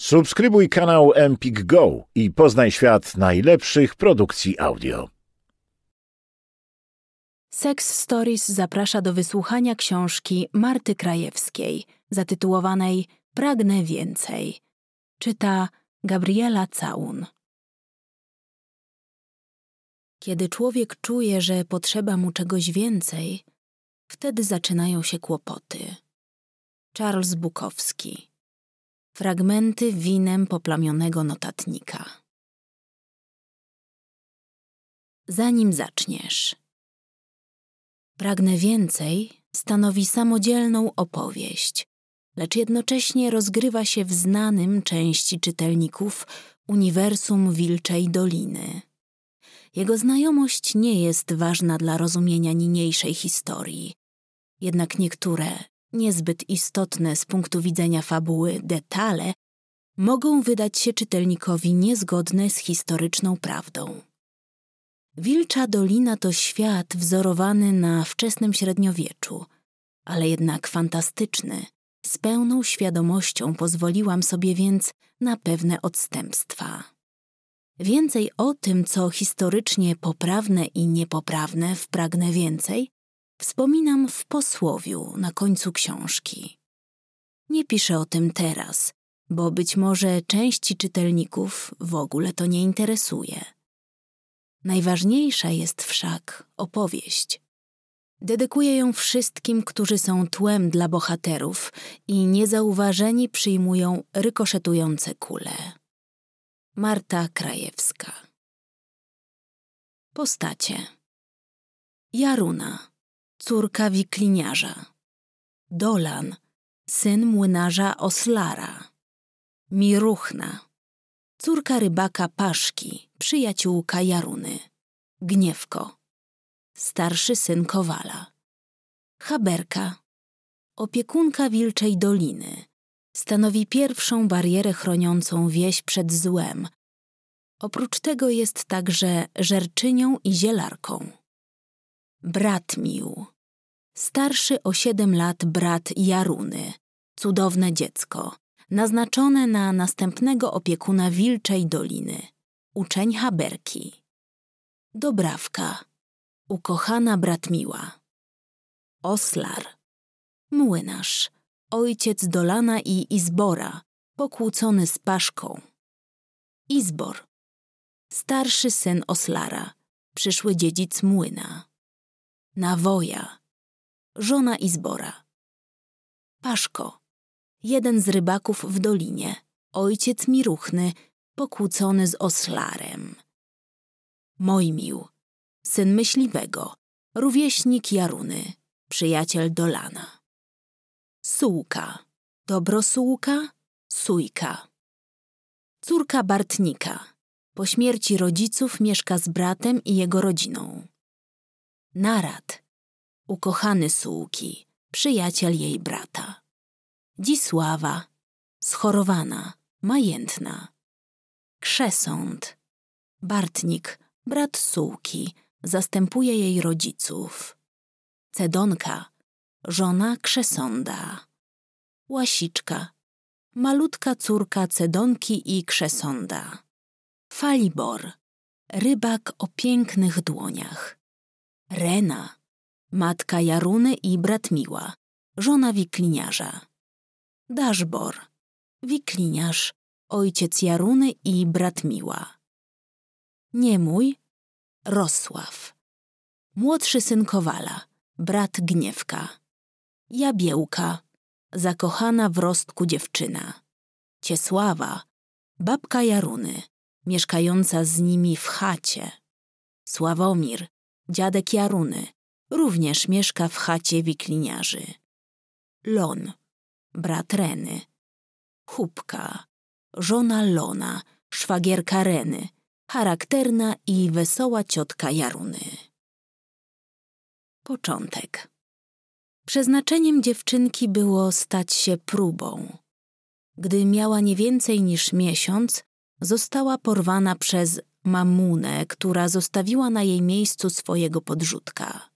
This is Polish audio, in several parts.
Subskrybuj kanał Empik Go i poznaj świat najlepszych produkcji audio. Sex Stories zaprasza do wysłuchania książki Marty Krajewskiej, zatytułowanej Pragnę więcej. Czyta Gabriela Caun. Kiedy człowiek czuje, że potrzeba mu czegoś więcej, wtedy zaczynają się kłopoty. Charles Bukowski fragmenty winem poplamionego notatnika. Zanim zaczniesz, pragnę więcej stanowi samodzielną opowieść, lecz jednocześnie rozgrywa się w znanym części czytelników uniwersum Wilczej Doliny. Jego znajomość nie jest ważna dla rozumienia niniejszej historii. Jednak niektóre niezbyt istotne z punktu widzenia fabuły detale mogą wydać się czytelnikowi niezgodne z historyczną prawdą. Wilcza Dolina to świat wzorowany na wczesnym średniowieczu, ale jednak fantastyczny. Z pełną świadomością pozwoliłam sobie więc na pewne odstępstwa. Więcej o tym, co historycznie poprawne i niepoprawne w Pragnę Więcej, Wspominam w posłowiu na końcu książki. Nie piszę o tym teraz, bo być może części czytelników w ogóle to nie interesuje. Najważniejsza jest wszak opowieść. Dedykuję ją wszystkim, którzy są tłem dla bohaterów i niezauważeni przyjmują rykoszetujące kule. Marta Krajewska Postacie Jaruna córka wikliniarza. Dolan, syn młynarza Oslara. Miruchna, córka rybaka Paszki, przyjaciółka Jaruny. Gniewko, starszy syn Kowala. Haberka, opiekunka Wilczej Doliny, stanowi pierwszą barierę chroniącą wieś przed złem. Oprócz tego jest także żerczynią i zielarką. Brat Mił. Starszy o siedem lat brat Jaruny. Cudowne dziecko. Naznaczone na następnego opiekuna Wilczej Doliny. Uczeń Haberki. Dobrawka. Ukochana brat Miła. Oslar. Młynarz. Ojciec Dolana i Izbora. Pokłócony z Paszką. Izbor. Starszy syn Oslara. Przyszły dziedzic młyna. Nawoja, żona Izbora. Paszko, jeden z rybaków w dolinie, ojciec Miruchny, pokłócony z Oslarem. Mojmił, syn myśliwego, rówieśnik Jaruny, przyjaciel Dolana. Sułka, dobrosułka, sujka. Córka Bartnika, po śmierci rodziców mieszka z bratem i jego rodziną. Narad, ukochany Sułki, przyjaciel jej brata. Dzisława, schorowana, majętna. Krzesąd, Bartnik, brat Sułki, zastępuje jej rodziców. Cedonka, żona Krzesonda. Łasiczka, malutka córka Cedonki i Krzesonda. Falibor, rybak o pięknych dłoniach. Rena, matka Jaruny i brat Miła, żona wikliniarza. Daszbor, wikliniarz, ojciec Jaruny i brat Nie mój, Rosław. Młodszy syn Kowala, brat Gniewka. Jabiełka, zakochana w rostku dziewczyna. Ciesława, babka Jaruny, mieszkająca z nimi w chacie. Sławomir, dziadek Jaruny, również mieszka w chacie wikliniarzy. Lon, brat Reny. Hubka, żona Lona, szwagierka Reny, charakterna i wesoła ciotka Jaruny. Początek. Przeznaczeniem dziewczynki było stać się próbą. Gdy miała nie więcej niż miesiąc, została porwana przez mamunę, która zostawiła na jej miejscu swojego podrzutka.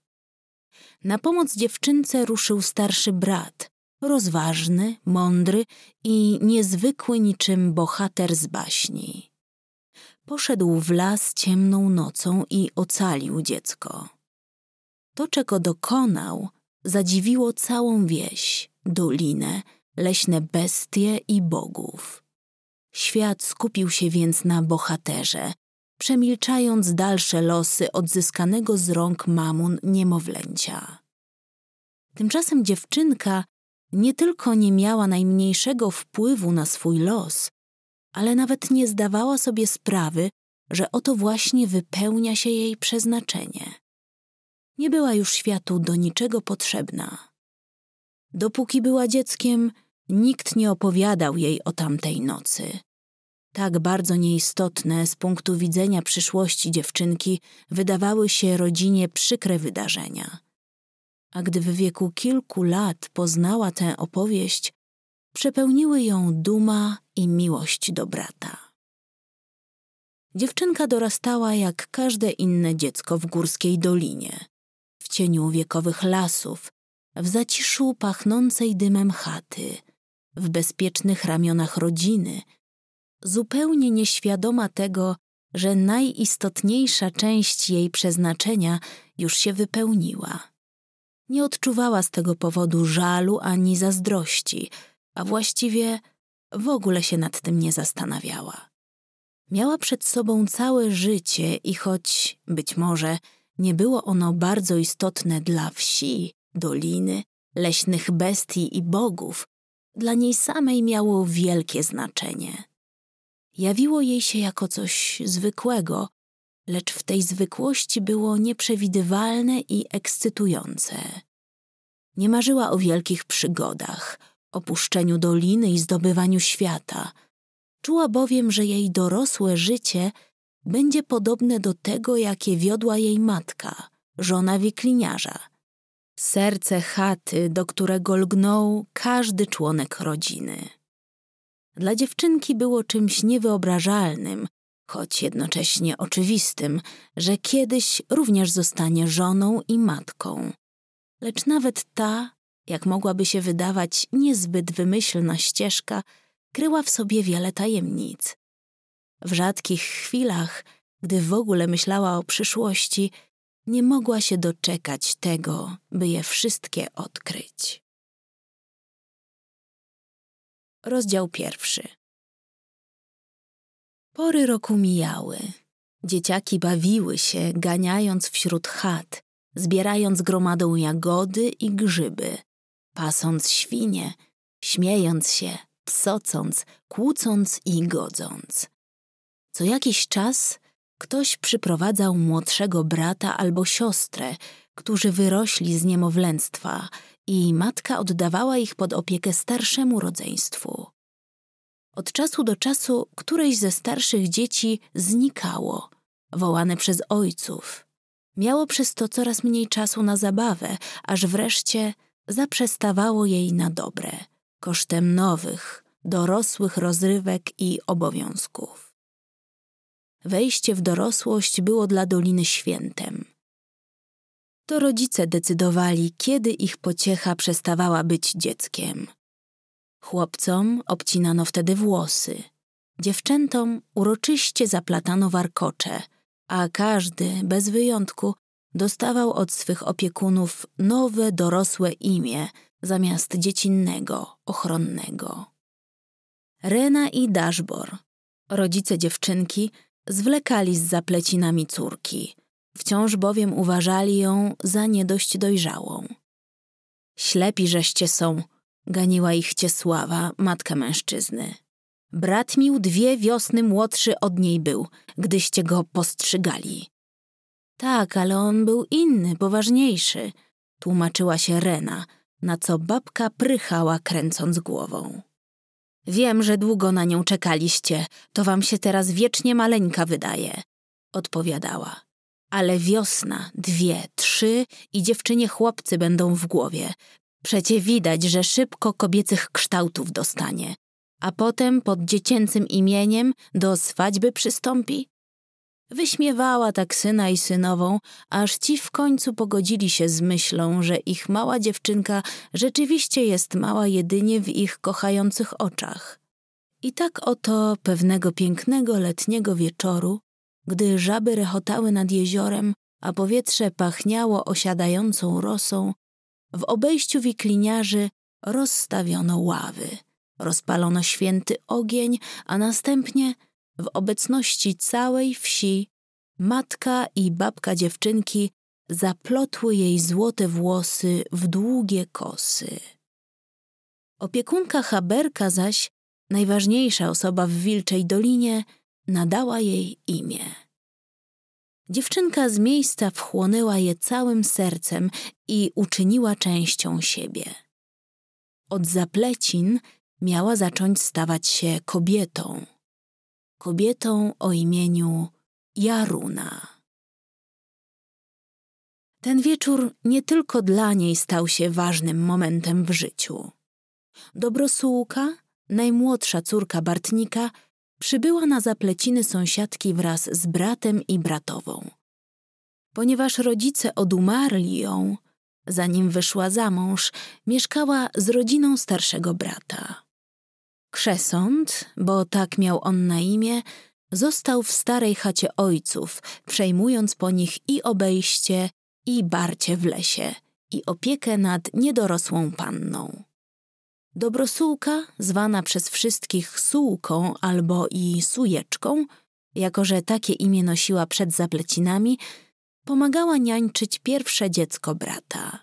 Na pomoc dziewczynce ruszył starszy brat, rozważny, mądry i niezwykły niczym bohater z baśni. Poszedł w las ciemną nocą i ocalił dziecko. To, czego dokonał, zadziwiło całą wieś, dolinę, leśne bestie i bogów. Świat skupił się więc na bohaterze, przemilczając dalsze losy odzyskanego z rąk mamun niemowlęcia. Tymczasem dziewczynka nie tylko nie miała najmniejszego wpływu na swój los, ale nawet nie zdawała sobie sprawy, że oto właśnie wypełnia się jej przeznaczenie. Nie była już światu do niczego potrzebna. Dopóki była dzieckiem, nikt nie opowiadał jej o tamtej nocy, tak bardzo nieistotne z punktu widzenia przyszłości dziewczynki, wydawały się rodzinie przykre wydarzenia. A gdy w wieku kilku lat poznała tę opowieść, przepełniły ją duma i miłość do brata. Dziewczynka dorastała jak każde inne dziecko w górskiej dolinie, w cieniu wiekowych lasów, w zaciszu pachnącej dymem chaty, w bezpiecznych ramionach rodziny – zupełnie nieświadoma tego, że najistotniejsza część jej przeznaczenia już się wypełniła. Nie odczuwała z tego powodu żalu ani zazdrości, a właściwie w ogóle się nad tym nie zastanawiała. Miała przed sobą całe życie i choć być może nie było ono bardzo istotne dla wsi, doliny, leśnych bestii i bogów, dla niej samej miało wielkie znaczenie jawiło jej się jako coś zwykłego, lecz w tej zwykłości było nieprzewidywalne i ekscytujące. Nie marzyła o wielkich przygodach, opuszczeniu doliny i zdobywaniu świata. Czuła bowiem, że jej dorosłe życie będzie podobne do tego, jakie wiodła jej matka, żona wikliniarza. Serce chaty, do którego lgnął każdy członek rodziny dla dziewczynki było czymś niewyobrażalnym, choć jednocześnie oczywistym, że kiedyś również zostanie żoną i matką. Lecz nawet ta, jak mogłaby się wydawać niezbyt wymyślna ścieżka, kryła w sobie wiele tajemnic. W rzadkich chwilach, gdy w ogóle myślała o przyszłości, nie mogła się doczekać tego, by je wszystkie odkryć. Rozdział pierwszy. Pory roku mijały. Dzieciaki bawiły się, ganiając wśród chat, zbierając gromadą jagody i grzyby, pasąc świnie, śmiejąc się, psocąc, kłócąc i godząc. Co jakiś czas ktoś przyprowadzał młodszego brata albo siostrę, którzy wyrośli z niemowlęctwa i matka oddawała ich pod opiekę starszemu rodzeństwu. Od czasu do czasu któreś ze starszych dzieci znikało, wołane przez ojców. Miało przez to coraz mniej czasu na zabawę, aż wreszcie zaprzestawało jej na dobre, kosztem nowych, dorosłych rozrywek i obowiązków. Wejście w dorosłość było dla Doliny świętem to rodzice decydowali, kiedy ich pociecha przestawała być dzieckiem. Chłopcom obcinano wtedy włosy, dziewczętom uroczyście zaplatano warkocze, a każdy, bez wyjątku, dostawał od swych opiekunów nowe, dorosłe imię zamiast dziecinnego, ochronnego. Rena i Daszbor, rodzice dziewczynki, zwlekali z zaplecinami córki – Wciąż bowiem uważali ją za niedość dojrzałą. Ślepi żeście są, ganiła ich Ciesława, matka mężczyzny. Brat mił dwie wiosny młodszy od niej był, gdyście go postrzygali. Tak, ale on był inny, poważniejszy, tłumaczyła się Rena, na co babka prychała, kręcąc głową. Wiem, że długo na nią czekaliście, to wam się teraz wiecznie maleńka wydaje, odpowiadała ale wiosna, dwie, trzy i dziewczynie chłopcy będą w głowie. Przecie widać, że szybko kobiecych kształtów dostanie, a potem pod dziecięcym imieniem do swaćby przystąpi. Wyśmiewała tak syna i synową, aż ci w końcu pogodzili się z myślą, że ich mała dziewczynka rzeczywiście jest mała jedynie w ich kochających oczach. I tak oto pewnego pięknego letniego wieczoru gdy żaby rechotały nad jeziorem, a powietrze pachniało osiadającą rosą, w obejściu wikliniarzy rozstawiono ławy. Rozpalono święty ogień, a następnie w obecności całej wsi matka i babka dziewczynki zaplotły jej złote włosy w długie kosy. Opiekunka Haberka zaś, najważniejsza osoba w Wilczej Dolinie, nadała jej imię. Dziewczynka z miejsca wchłonęła je całym sercem i uczyniła częścią siebie. Od zaplecin miała zacząć stawać się kobietą. Kobietą o imieniu Jaruna. Ten wieczór nie tylko dla niej stał się ważnym momentem w życiu. Dobrosułka, najmłodsza córka Bartnika, przybyła na zapleciny sąsiadki wraz z bratem i bratową. Ponieważ rodzice odumarli ją, zanim wyszła za mąż, mieszkała z rodziną starszego brata. Krzesąd, bo tak miał on na imię, został w starej chacie ojców, przejmując po nich i obejście, i barcie w lesie, i opiekę nad niedorosłą panną. Dobrosułka, zwana przez wszystkich sułką albo i sujeczką, jako że takie imię nosiła przed zaplecinami, pomagała niańczyć pierwsze dziecko brata.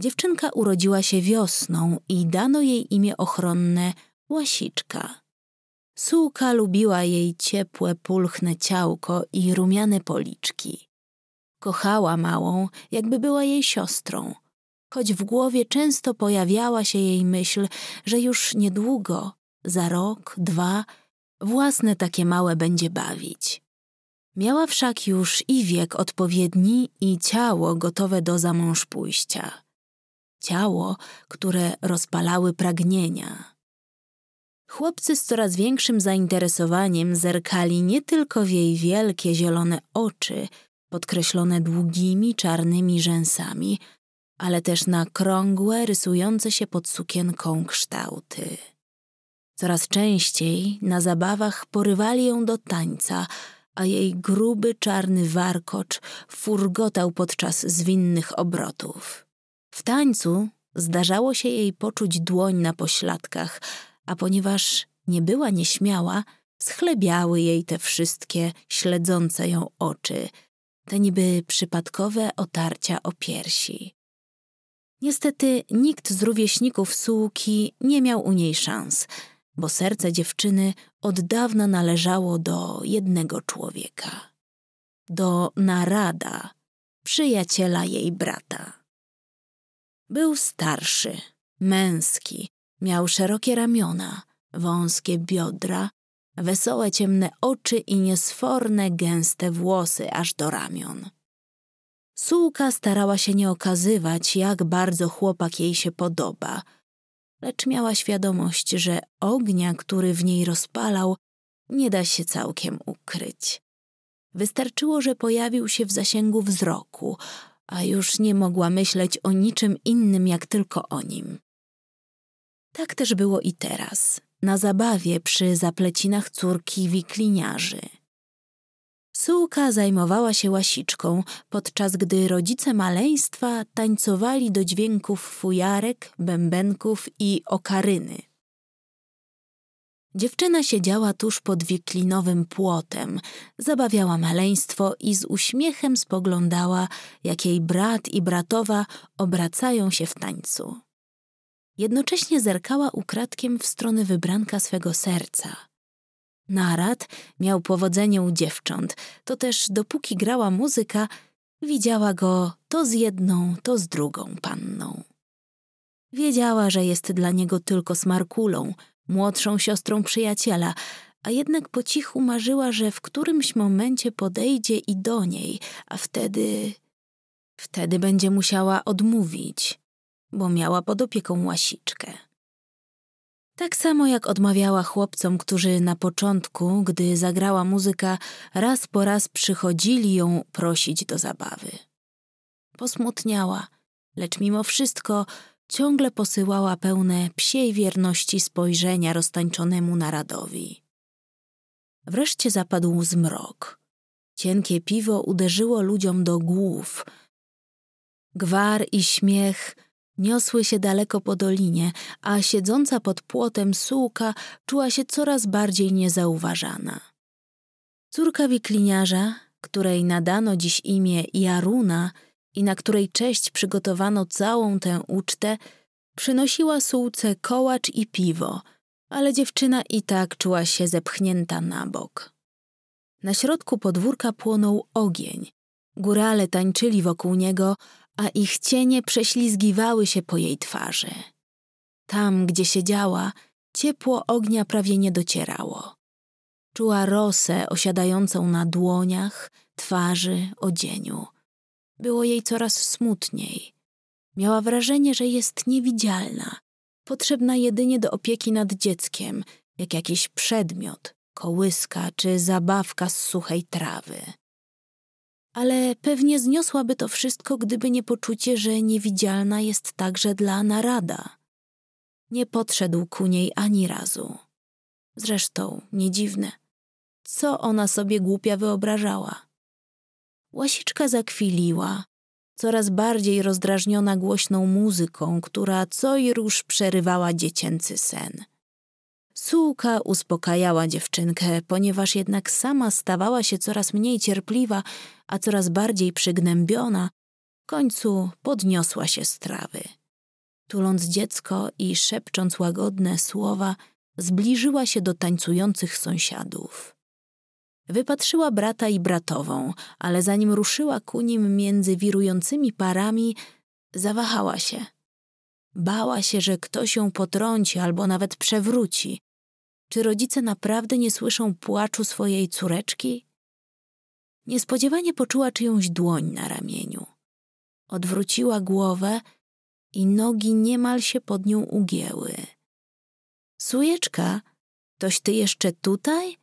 Dziewczynka urodziła się wiosną i dano jej imię ochronne Łasiczka. Sułka lubiła jej ciepłe, pulchne ciałko i rumiane policzki. Kochała małą, jakby była jej siostrą – choć w głowie często pojawiała się jej myśl, że już niedługo, za rok, dwa, własne takie małe będzie bawić. Miała wszak już i wiek odpowiedni, i ciało gotowe do zamąż pójścia. Ciało, które rozpalały pragnienia. Chłopcy z coraz większym zainteresowaniem zerkali nie tylko w jej wielkie zielone oczy, podkreślone długimi czarnymi rzęsami, ale też na krągłe, rysujące się pod sukienką kształty. Coraz częściej na zabawach porywali ją do tańca, a jej gruby, czarny warkocz furgotał podczas zwinnych obrotów. W tańcu zdarzało się jej poczuć dłoń na pośladkach, a ponieważ nie była nieśmiała, schlebiały jej te wszystkie śledzące ją oczy, te niby przypadkowe otarcia o piersi. Niestety nikt z rówieśników Sułki nie miał u niej szans, bo serce dziewczyny od dawna należało do jednego człowieka. Do Narada, przyjaciela jej brata. Był starszy, męski, miał szerokie ramiona, wąskie biodra, wesołe ciemne oczy i niesforne gęste włosy aż do ramion. Sułka starała się nie okazywać, jak bardzo chłopak jej się podoba, lecz miała świadomość, że ognia, który w niej rozpalał, nie da się całkiem ukryć. Wystarczyło, że pojawił się w zasięgu wzroku, a już nie mogła myśleć o niczym innym jak tylko o nim. Tak też było i teraz, na zabawie przy zaplecinach córki wikliniarzy. Sułka zajmowała się łasiczką, podczas gdy rodzice maleństwa tańcowali do dźwięków fujarek, bębenków i okaryny. Dziewczyna siedziała tuż pod wiklinowym płotem, zabawiała maleństwo i z uśmiechem spoglądała, jak jej brat i bratowa obracają się w tańcu. Jednocześnie zerkała ukradkiem w stronę wybranka swego serca – Narad miał powodzenie u dziewcząt, to też dopóki grała muzyka, widziała go to z jedną, to z drugą panną. Wiedziała, że jest dla niego tylko smarkulą, młodszą siostrą przyjaciela, a jednak po cichu marzyła, że w którymś momencie podejdzie i do niej, a wtedy. wtedy będzie musiała odmówić, bo miała pod opieką łasiczkę. Tak samo jak odmawiała chłopcom, którzy na początku, gdy zagrała muzyka, raz po raz przychodzili ją prosić do zabawy. Posmutniała, lecz mimo wszystko ciągle posyłała pełne psiej wierności spojrzenia roztańczonemu naradowi. Wreszcie zapadł zmrok. Cienkie piwo uderzyło ludziom do głów. Gwar i śmiech Niosły się daleko po dolinie, a siedząca pod płotem sułka czuła się coraz bardziej niezauważana. Córka wikliniarza, której nadano dziś imię Jaruna i na której cześć przygotowano całą tę ucztę, przynosiła sułce kołacz i piwo, ale dziewczyna i tak czuła się zepchnięta na bok. Na środku podwórka płonął ogień. Górale tańczyli wokół niego, a ich cienie prześlizgiwały się po jej twarzy. Tam, gdzie siedziała, ciepło ognia prawie nie docierało. Czuła rosę osiadającą na dłoniach, twarzy, odzieniu. Było jej coraz smutniej. Miała wrażenie, że jest niewidzialna, potrzebna jedynie do opieki nad dzieckiem, jak jakiś przedmiot, kołyska czy zabawka z suchej trawy ale pewnie zniosłaby to wszystko, gdyby nie poczucie, że niewidzialna jest także dla narada. Nie podszedł ku niej ani razu. Zresztą nie dziwne. Co ona sobie głupia wyobrażała? Łasiczka zakwiliła, coraz bardziej rozdrażniona głośną muzyką, która co i róż przerywała dziecięcy sen. Sułka uspokajała dziewczynkę, ponieważ jednak sama stawała się coraz mniej cierpliwa, a coraz bardziej przygnębiona. W końcu podniosła się z trawy. Tuląc dziecko i szepcząc łagodne słowa, zbliżyła się do tańcujących sąsiadów. Wypatrzyła brata i bratową, ale zanim ruszyła ku nim między wirującymi parami, zawahała się. Bała się, że ktoś ją potrąci albo nawet przewróci. Czy rodzice naprawdę nie słyszą płaczu swojej córeczki? Niespodziewanie poczuła czyjąś dłoń na ramieniu. Odwróciła głowę i nogi niemal się pod nią ugięły. Sujeczka, toś ty jeszcze tutaj?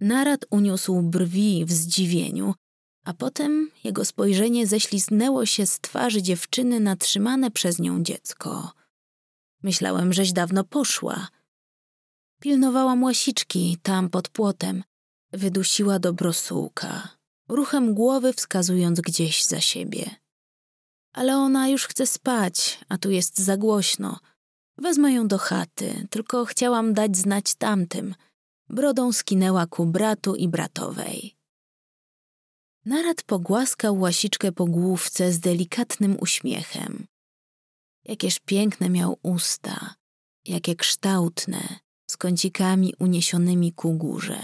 Narad uniósł brwi w zdziwieniu, a potem jego spojrzenie ześliznęło się z twarzy dziewczyny na trzymane przez nią dziecko. Myślałem, żeś dawno poszła. Pilnowałam łasiczki tam pod płotem. Wydusiła dobrosułka, ruchem głowy wskazując gdzieś za siebie. Ale ona już chce spać, a tu jest za głośno. Wezmę ją do chaty, tylko chciałam dać znać tamtym. Brodą skinęła ku bratu i bratowej. Narad pogłaskał łasiczkę po główce z delikatnym uśmiechem. Jakież piękne miał usta, jakie kształtne z kącikami uniesionymi ku górze.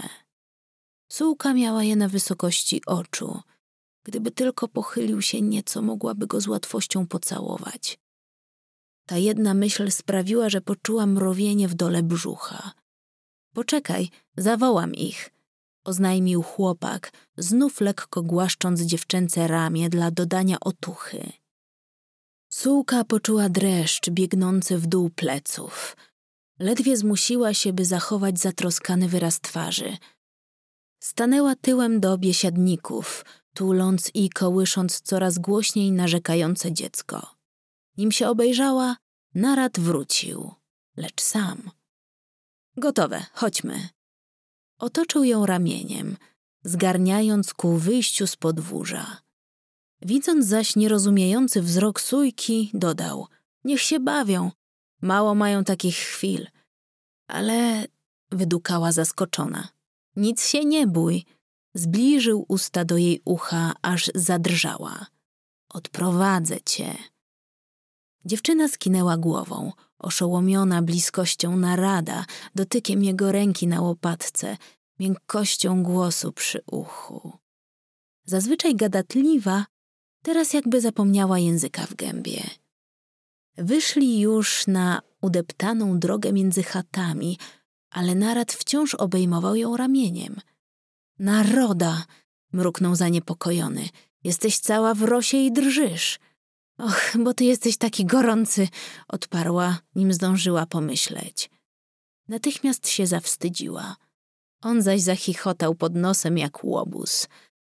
Sułka miała je na wysokości oczu. Gdyby tylko pochylił się nieco, mogłaby go z łatwością pocałować. Ta jedna myśl sprawiła, że poczuła mrowienie w dole brzucha. Poczekaj, zawołam ich, oznajmił chłopak, znów lekko głaszcząc dziewczęce ramię dla dodania otuchy. Sułka poczuła dreszcz biegnący w dół pleców. Ledwie zmusiła się, by zachować zatroskany wyraz twarzy. Stanęła tyłem do biesiadników, tuląc i kołysząc coraz głośniej narzekające dziecko. Nim się obejrzała, narad wrócił, lecz sam. Gotowe, chodźmy. Otoczył ją ramieniem, zgarniając ku wyjściu z podwórza. Widząc zaś nierozumiejący wzrok sójki, dodał: Niech się bawią, Mało mają takich chwil. Ale wydukała zaskoczona. Nic się nie bój. Zbliżył usta do jej ucha, aż zadrżała. Odprowadzę cię. Dziewczyna skinęła głową, oszołomiona bliskością narada, dotykiem jego ręki na łopatce, miękkością głosu przy uchu. Zazwyczaj gadatliwa, teraz jakby zapomniała języka w gębie. Wyszli już na udeptaną drogę między chatami, ale Narad wciąż obejmował ją ramieniem. Naroda! mruknął zaniepokojony. Jesteś cała w rosie i drżysz. Och, bo ty jesteś taki gorący, odparła, nim zdążyła pomyśleć. Natychmiast się zawstydziła. On zaś zachichotał pod nosem jak łobuz.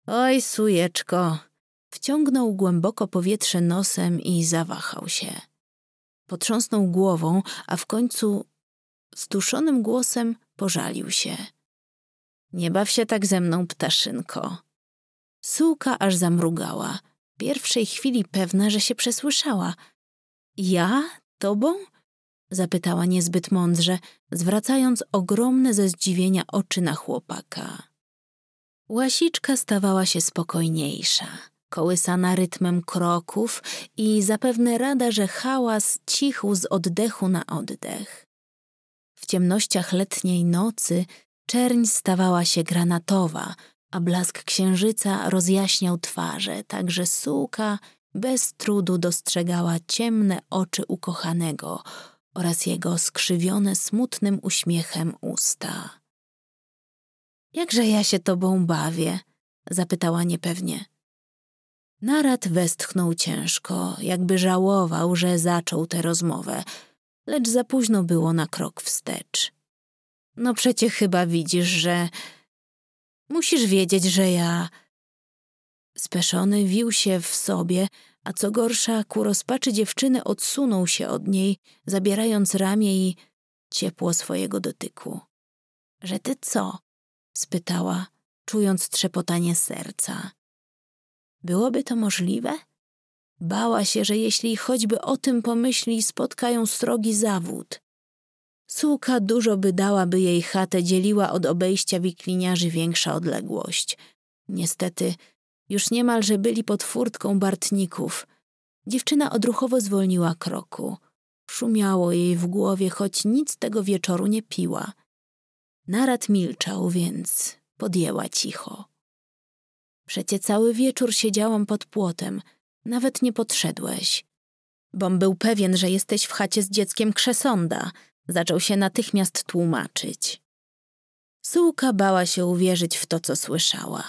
Oj, sujeczko! Wciągnął głęboko powietrze nosem i zawahał się. Potrząsnął głową, a w końcu stuszonym głosem pożalił się. Nie baw się tak ze mną, ptaszynko. Sułka aż zamrugała, w pierwszej chwili pewna, że się przesłyszała. Ja? Tobą? Zapytała niezbyt mądrze, zwracając ogromne ze zdziwienia oczy na chłopaka. Łasiczka stawała się spokojniejsza kołysana rytmem kroków i zapewne rada, że hałas cichł z oddechu na oddech. W ciemnościach letniej nocy czerń stawała się granatowa, a blask księżyca rozjaśniał twarze, tak że suka bez trudu dostrzegała ciemne oczy ukochanego oraz jego skrzywione smutnym uśmiechem usta. Jakże ja się tobą bawię? zapytała niepewnie. Narad westchnął ciężko, jakby żałował, że zaczął tę rozmowę, lecz za późno było na krok wstecz. No przecie chyba widzisz, że... Musisz wiedzieć, że ja... Speszony wił się w sobie, a co gorsza, ku rozpaczy dziewczyny odsunął się od niej, zabierając ramię i ciepło swojego dotyku. Że ty co? spytała, czując trzepotanie serca. Byłoby to możliwe? Bała się, że jeśli choćby o tym pomyśli, spotkają srogi zawód. Sułka dużo by dała, by jej chatę dzieliła od obejścia wikliniarzy większa odległość. Niestety, już niemalże byli pod furtką Bartników. Dziewczyna odruchowo zwolniła kroku. Szumiało jej w głowie, choć nic tego wieczoru nie piła. Narad milczał, więc podjęła cicho. Przecie cały wieczór siedziałam pod płotem. Nawet nie podszedłeś. Bom był pewien, że jesteś w chacie z dzieckiem Krzesonda. Zaczął się natychmiast tłumaczyć. Sułka bała się uwierzyć w to, co słyszała.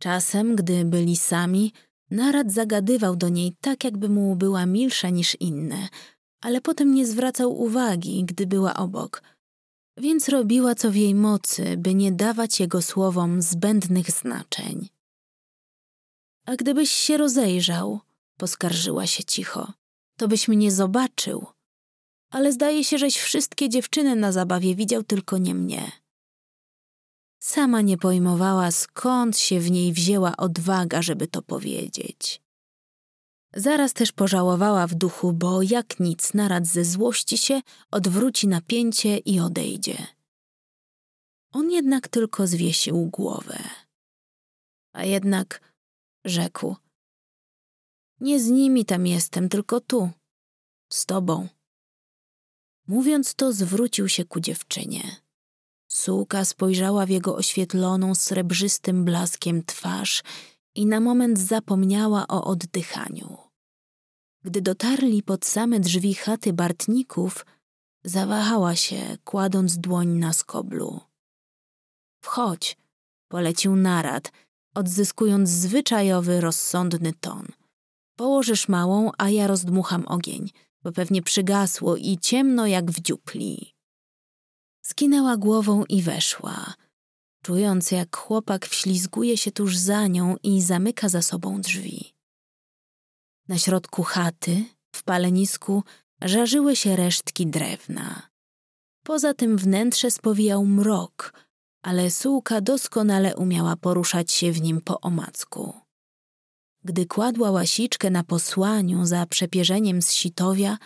Czasem, gdy byli sami, Narad zagadywał do niej tak, jakby mu była milsza niż inne, ale potem nie zwracał uwagi, gdy była obok. Więc robiła co w jej mocy, by nie dawać jego słowom zbędnych znaczeń. A gdybyś się rozejrzał, poskarżyła się cicho, to byś mnie zobaczył. Ale zdaje się, żeś wszystkie dziewczyny na zabawie widział, tylko nie mnie. Sama nie pojmowała, skąd się w niej wzięła odwaga, żeby to powiedzieć. Zaraz też pożałowała w duchu, bo jak nic, narad ze złości się, odwróci napięcie i odejdzie. On jednak tylko zwiesił głowę. A jednak rzekł. Nie z nimi tam jestem, tylko tu, z tobą. Mówiąc to, zwrócił się ku dziewczynie. Suka spojrzała w jego oświetloną srebrzystym blaskiem twarz i na moment zapomniała o oddychaniu. Gdy dotarli pod same drzwi chaty Bartników, zawahała się, kładąc dłoń na skoblu. Wchodź, polecił narad, odzyskując zwyczajowy, rozsądny ton. Położysz małą, a ja rozdmucham ogień, bo pewnie przygasło i ciemno jak w dziupli. Skinęła głową i weszła, czując jak chłopak wślizguje się tuż za nią i zamyka za sobą drzwi. Na środku chaty, w palenisku, żarzyły się resztki drewna. Poza tym wnętrze spowijał mrok – ale sułka doskonale umiała poruszać się w nim po omacku. Gdy kładła łasiczkę na posłaniu za przepierzeniem z sitowia,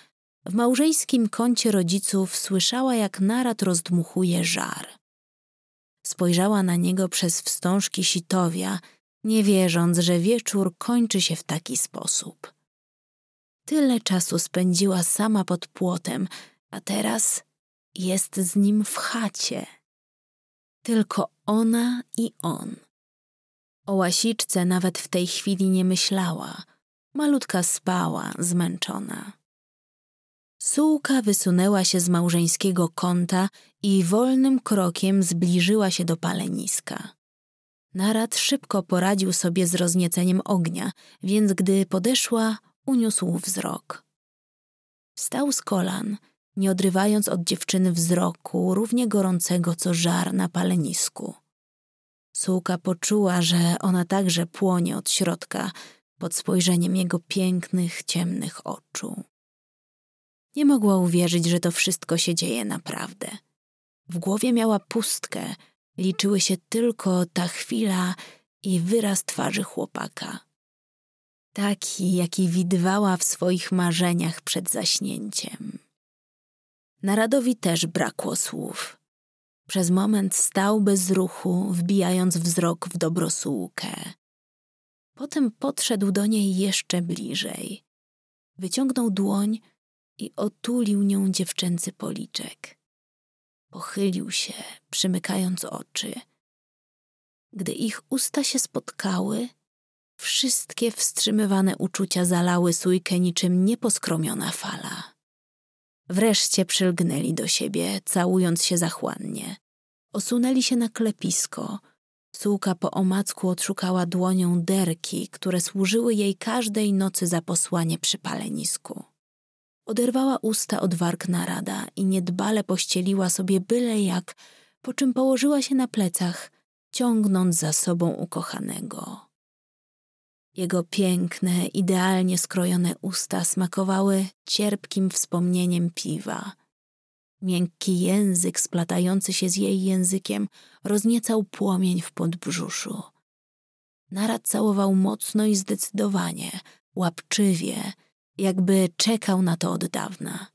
w małżeńskim kącie rodziców słyszała, jak narad rozdmuchuje żar. Spojrzała na niego przez wstążki sitowia, nie wierząc, że wieczór kończy się w taki sposób. Tyle czasu spędziła sama pod płotem, a teraz jest z nim w chacie. Tylko ona i on. O łasiczce nawet w tej chwili nie myślała. Malutka spała, zmęczona. Sułka wysunęła się z małżeńskiego kąta i wolnym krokiem zbliżyła się do paleniska. Narad szybko poradził sobie z roznieceniem ognia, więc gdy podeszła, uniósł wzrok. Wstał z kolan, nie odrywając od dziewczyny wzroku równie gorącego co żar na palenisku. Sułka poczuła, że ona także płonie od środka pod spojrzeniem jego pięknych, ciemnych oczu. Nie mogła uwierzyć, że to wszystko się dzieje naprawdę. W głowie miała pustkę, liczyły się tylko ta chwila i wyraz twarzy chłopaka. Taki, jaki widywała w swoich marzeniach przed zaśnięciem. Naradowi też brakło słów. Przez moment stał bez ruchu, wbijając wzrok w dobrosłukę. Potem podszedł do niej jeszcze bliżej. Wyciągnął dłoń i otulił nią dziewczęcy policzek. Pochylił się, przymykając oczy. Gdy ich usta się spotkały, wszystkie wstrzymywane uczucia zalały sójkę niczym nieposkromiona fala. Wreszcie przylgnęli do siebie, całując się zachłannie. Osunęli się na klepisko. Sułka po omacku odszukała dłonią derki, które służyły jej każdej nocy za posłanie przy palenisku. Oderwała usta od warg narada i niedbale pościeliła sobie byle jak, po czym położyła się na plecach, ciągnąc za sobą ukochanego. Jego piękne, idealnie skrojone usta smakowały cierpkim wspomnieniem piwa. Miękki język splatający się z jej językiem rozniecał płomień w podbrzuszu. Narad całował mocno i zdecydowanie, łapczywie, jakby czekał na to od dawna.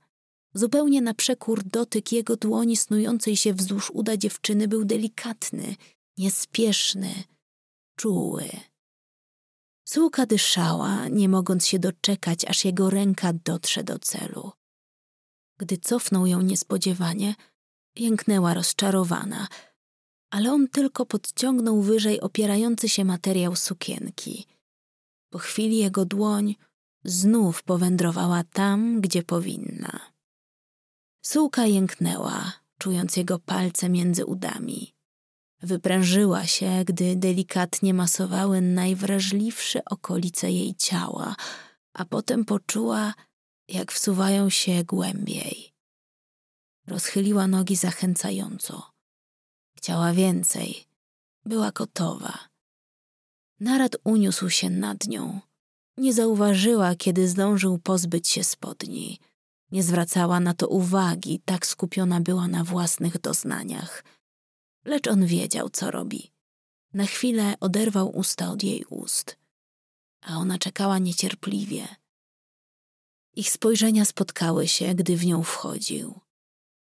Zupełnie na przekór dotyk jego dłoni snującej się wzdłuż uda dziewczyny był delikatny, niespieszny, czuły. Sułka dyszała, nie mogąc się doczekać, aż jego ręka dotrze do celu. Gdy cofnął ją niespodziewanie, jęknęła rozczarowana, ale on tylko podciągnął wyżej opierający się materiał sukienki. Po chwili jego dłoń znów powędrowała tam, gdzie powinna. Sułka jęknęła, czując jego palce między udami. Wyprężyła się, gdy delikatnie masowały najwrażliwsze okolice jej ciała, a potem poczuła, jak wsuwają się głębiej. Rozchyliła nogi zachęcająco. Chciała więcej. Była gotowa. Narad uniósł się nad nią. Nie zauważyła, kiedy zdążył pozbyć się spodni. Nie zwracała na to uwagi, tak skupiona była na własnych doznaniach – lecz on wiedział, co robi. Na chwilę oderwał usta od jej ust, a ona czekała niecierpliwie. Ich spojrzenia spotkały się, gdy w nią wchodził.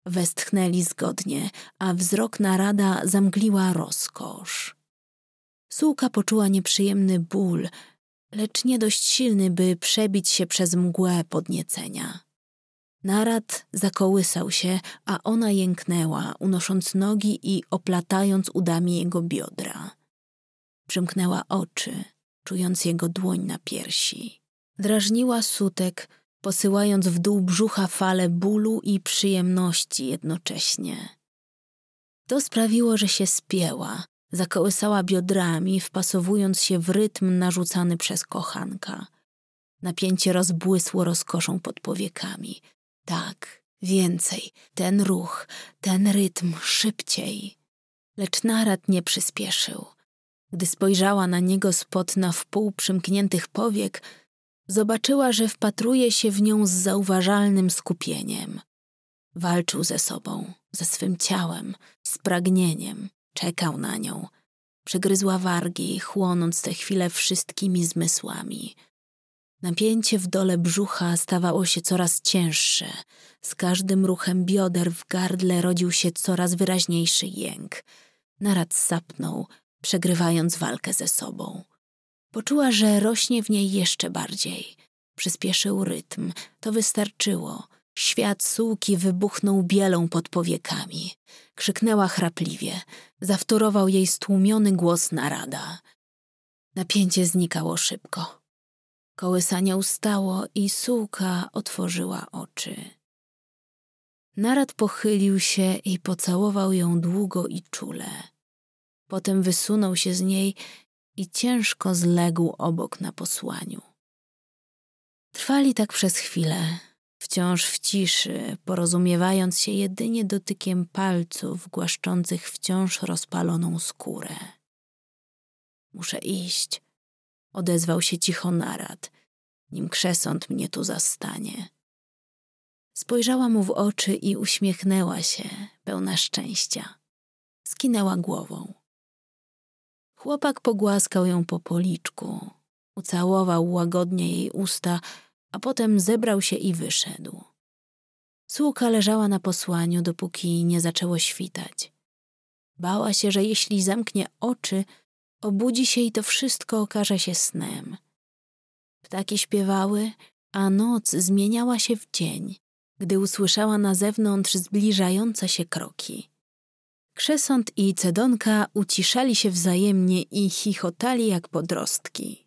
Westchnęli zgodnie, a wzrok narada zamgliła rozkosz. Sułka poczuła nieprzyjemny ból, lecz nie dość silny, by przebić się przez mgłę podniecenia. Narad zakołysał się, a ona jęknęła, unosząc nogi i oplatając udami jego biodra. Przymknęła oczy, czując jego dłoń na piersi. Drażniła sutek, posyłając w dół brzucha fale bólu i przyjemności jednocześnie. To sprawiło, że się spięła, zakołysała biodrami, wpasowując się w rytm narzucany przez kochanka. Napięcie rozbłysło rozkoszą pod powiekami – tak, więcej, ten ruch, ten rytm, szybciej. Lecz narad nie przyspieszył. Gdy spojrzała na niego spod na wpół przymkniętych powiek, zobaczyła, że wpatruje się w nią z zauważalnym skupieniem. Walczył ze sobą, ze swym ciałem, z pragnieniem, czekał na nią. Przegryzła wargi, chłonąc tę chwilę wszystkimi zmysłami. Napięcie w dole brzucha stawało się coraz cięższe. Z każdym ruchem bioder w gardle rodził się coraz wyraźniejszy jęk. Narad sapnął, przegrywając walkę ze sobą. Poczuła, że rośnie w niej jeszcze bardziej. Przyspieszył rytm. To wystarczyło. Świat sułki wybuchnął bielą pod powiekami. Krzyknęła chrapliwie. Zawtórował jej stłumiony głos narada. Napięcie znikało szybko. Kołysanie ustało i sułka otworzyła oczy. Narad pochylił się i pocałował ją długo i czule. Potem wysunął się z niej i ciężko zległ obok na posłaniu. Trwali tak przez chwilę, wciąż w ciszy, porozumiewając się jedynie dotykiem palców głaszczących wciąż rozpaloną skórę. Muszę iść, odezwał się cicho narad, nim krzesąd mnie tu zastanie. Spojrzała mu w oczy i uśmiechnęła się, pełna szczęścia. Skinęła głową. Chłopak pogłaskał ją po policzku, ucałował łagodnie jej usta, a potem zebrał się i wyszedł. Słuka leżała na posłaniu, dopóki nie zaczęło świtać. Bała się, że jeśli zamknie oczy, Obudzi się i to wszystko okaże się snem. Ptaki śpiewały, a noc zmieniała się w dzień, gdy usłyszała na zewnątrz zbliżające się kroki. Krzesąd i Cedonka uciszali się wzajemnie i chichotali jak podrostki.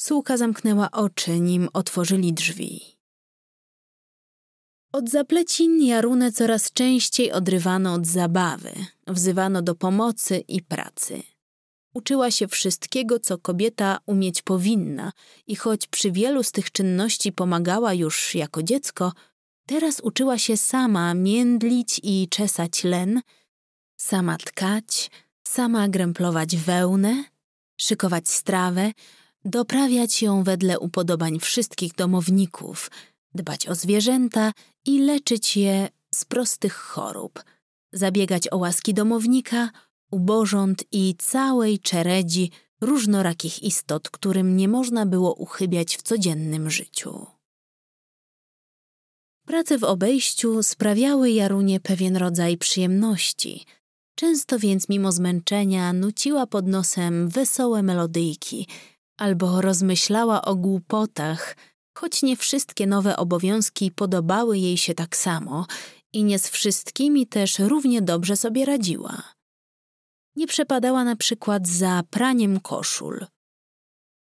Sułka zamknęła oczy, nim otworzyli drzwi. Od zaplecin Jarunę coraz częściej odrywano od zabawy, wzywano do pomocy i pracy. Uczyła się wszystkiego, co kobieta umieć powinna, i choć przy wielu z tych czynności pomagała już jako dziecko, teraz uczyła się sama międlić i czesać len, sama tkać, sama gręplować wełnę, szykować strawę, doprawiać ją wedle upodobań wszystkich domowników, dbać o zwierzęta i leczyć je z prostych chorób, zabiegać o łaski domownika – ubożąt i całej czeredzi różnorakich istot, którym nie można było uchybiać w codziennym życiu. Prace w obejściu sprawiały Jarunie pewien rodzaj przyjemności, często więc mimo zmęczenia nuciła pod nosem wesołe melodyjki albo rozmyślała o głupotach, choć nie wszystkie nowe obowiązki podobały jej się tak samo i nie z wszystkimi też równie dobrze sobie radziła nie przepadała na przykład za praniem koszul.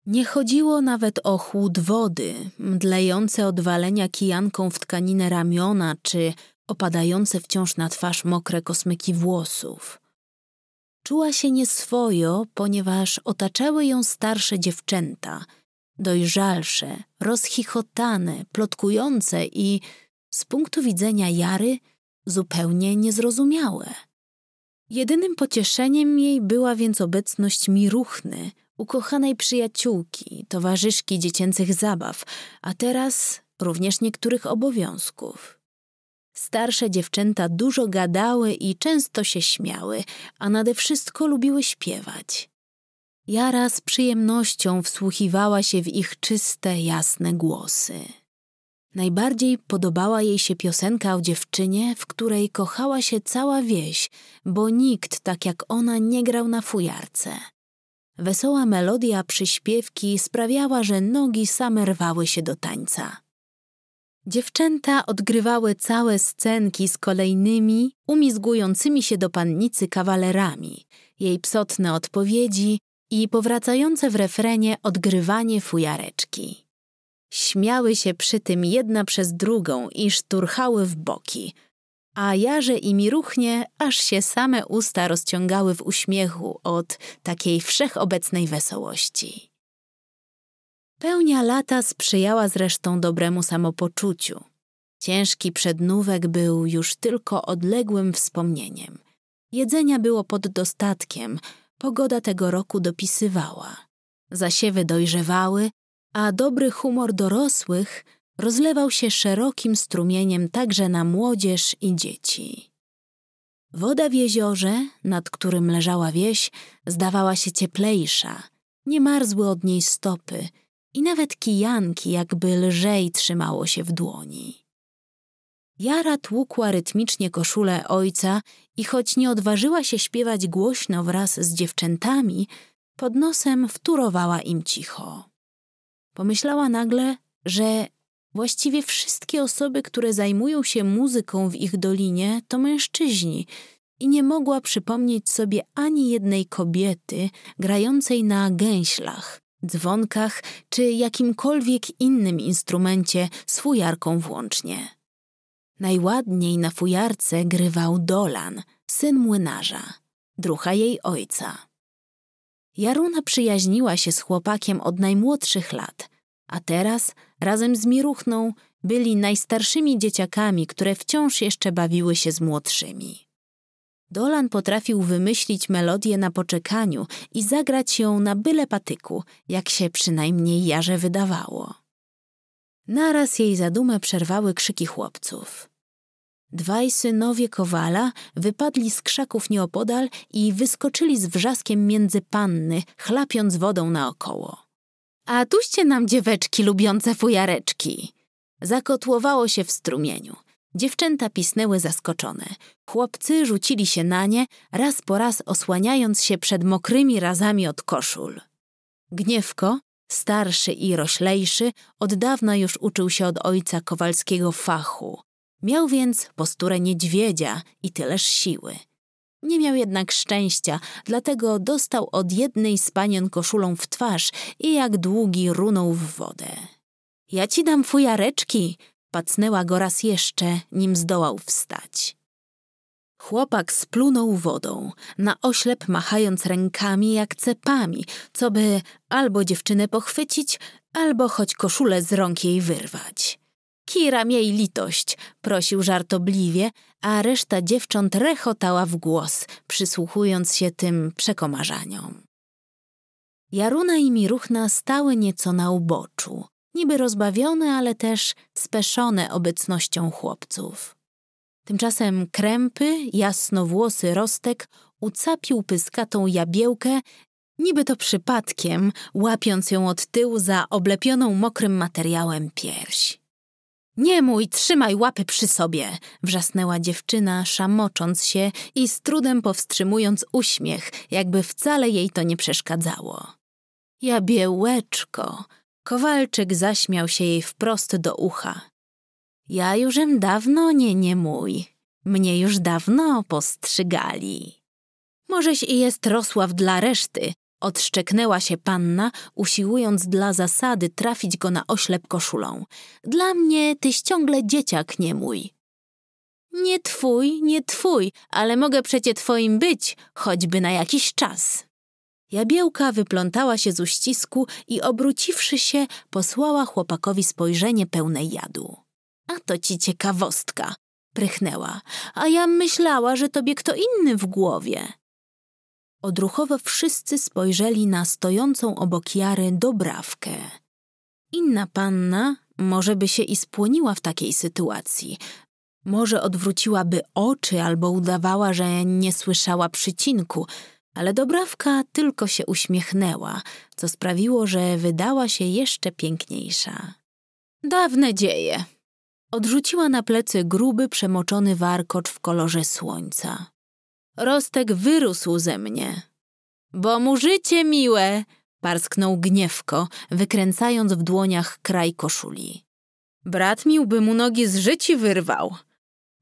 Nie chodziło nawet o chłód wody, mdlejące odwalenia kijanką w tkaninę ramiona czy opadające wciąż na twarz mokre kosmyki włosów. Czuła się nieswojo, ponieważ otaczały ją starsze dziewczęta, dojrzalsze, rozchichotane, plotkujące i, z punktu widzenia Jary, zupełnie niezrozumiałe. Jedynym pocieszeniem jej była więc obecność miruchny, ukochanej przyjaciółki, towarzyszki dziecięcych zabaw, a teraz również niektórych obowiązków. Starsze dziewczęta dużo gadały i często się śmiały, a nade wszystko lubiły śpiewać. Jara z przyjemnością wsłuchiwała się w ich czyste, jasne głosy. Najbardziej podobała jej się piosenka o dziewczynie, w której kochała się cała wieś, bo nikt tak jak ona nie grał na fujarce. Wesoła melodia przyśpiewki sprawiała, że nogi same rwały się do tańca. Dziewczęta odgrywały całe scenki z kolejnymi, umizgującymi się do pannicy kawalerami, jej psotne odpowiedzi i powracające w refrenie odgrywanie fujareczki. Śmiały się przy tym jedna przez drugą i szturchały w boki, a jarze i ruchnie, aż się same usta rozciągały w uśmiechu od takiej wszechobecnej wesołości. Pełnia lata sprzyjała zresztą dobremu samopoczuciu. Ciężki przednówek był już tylko odległym wspomnieniem. Jedzenia było pod dostatkiem, pogoda tego roku dopisywała. Zasiewy dojrzewały, a dobry humor dorosłych rozlewał się szerokim strumieniem także na młodzież i dzieci. Woda w jeziorze, nad którym leżała wieś, zdawała się cieplejsza, nie marzły od niej stopy i nawet kijanki jakby lżej trzymało się w dłoni. Jara tłukła rytmicznie koszulę ojca i choć nie odważyła się śpiewać głośno wraz z dziewczętami, pod nosem wtórowała im cicho. Pomyślała nagle, że właściwie wszystkie osoby, które zajmują się muzyką w ich dolinie, to mężczyźni i nie mogła przypomnieć sobie ani jednej kobiety grającej na gęślach, dzwonkach czy jakimkolwiek innym instrumencie z fujarką włącznie. Najładniej na fujarce grywał Dolan, syn młynarza, drucha jej ojca. Jaruna przyjaźniła się z chłopakiem od najmłodszych lat – a teraz razem z Miruchną byli najstarszymi dzieciakami, które wciąż jeszcze bawiły się z młodszymi. Dolan potrafił wymyślić melodię na poczekaniu i zagrać ją na byle patyku, jak się przynajmniej Jarze wydawało. Naraz jej zadumę przerwały krzyki chłopców. Dwaj synowie Kowala wypadli z krzaków nieopodal i wyskoczyli z wrzaskiem między panny, chlapiąc wodą naokoło. A tuście nam dzieweczki lubiące fujareczki. Zakotłowało się w strumieniu. Dziewczęta pisnęły zaskoczone. Chłopcy rzucili się na nie, raz po raz osłaniając się przed mokrymi razami od koszul. Gniewko, starszy i roślejszy, od dawna już uczył się od ojca kowalskiego fachu. Miał więc posturę niedźwiedzia i tyleż siły. Nie miał jednak szczęścia, dlatego dostał od jednej z panien koszulą w twarz i jak długi runął w wodę. Ja ci dam fujareczki! Pacnęła go raz jeszcze, nim zdołał wstać. Chłopak splunął wodą, na oślep machając rękami jak cepami, co by albo dziewczynę pochwycić, albo choć koszulę z rąk jej wyrwać. Kira miej litość, prosił żartobliwie, a reszta dziewcząt rechotała w głos, przysłuchując się tym przekomarzaniom. Jaruna i Miruchna stały nieco na uboczu, niby rozbawione, ale też speszone obecnością chłopców. Tymczasem krępy, jasnowłosy rostek ucapił pyskatą jabiełkę, niby to przypadkiem, łapiąc ją od tyłu za oblepioną mokrym materiałem pierś. Nie mój, trzymaj łapy przy sobie! wrzasnęła dziewczyna, szamocząc się i z trudem powstrzymując uśmiech, jakby wcale jej to nie przeszkadzało. Ja biełeczko! Kowalczyk zaśmiał się jej wprost do ucha. Ja jużem dawno nie nie mój. Mnie już dawno postrzygali. Możeś i jest Rosław dla reszty, Odszczeknęła się panna, usiłując dla zasady trafić go na oślep koszulą. Dla mnie tyś ciągle dzieciak nie mój. Nie twój, nie twój, ale mogę przecie twoim być, choćby na jakiś czas. Jabiełka wyplątała się z uścisku i obróciwszy się, posłała chłopakowi spojrzenie pełne jadu. A to ci ciekawostka, prychnęła, a ja myślała, że tobie kto inny w głowie. Odruchowo wszyscy spojrzeli na stojącą obok Jary dobrawkę. Inna panna może by się i spłoniła w takiej sytuacji. Może odwróciłaby oczy albo udawała, że nie słyszała przycinku, ale dobrawka tylko się uśmiechnęła, co sprawiło, że wydała się jeszcze piękniejsza. Dawne dzieje. Odrzuciła na plecy gruby, przemoczony warkocz w kolorze słońca. Rostek wyrósł ze mnie. Bo mu życie miłe! parsknął gniewko, wykręcając w dłoniach kraj koszuli. Brat miłby mu nogi z życi wyrwał.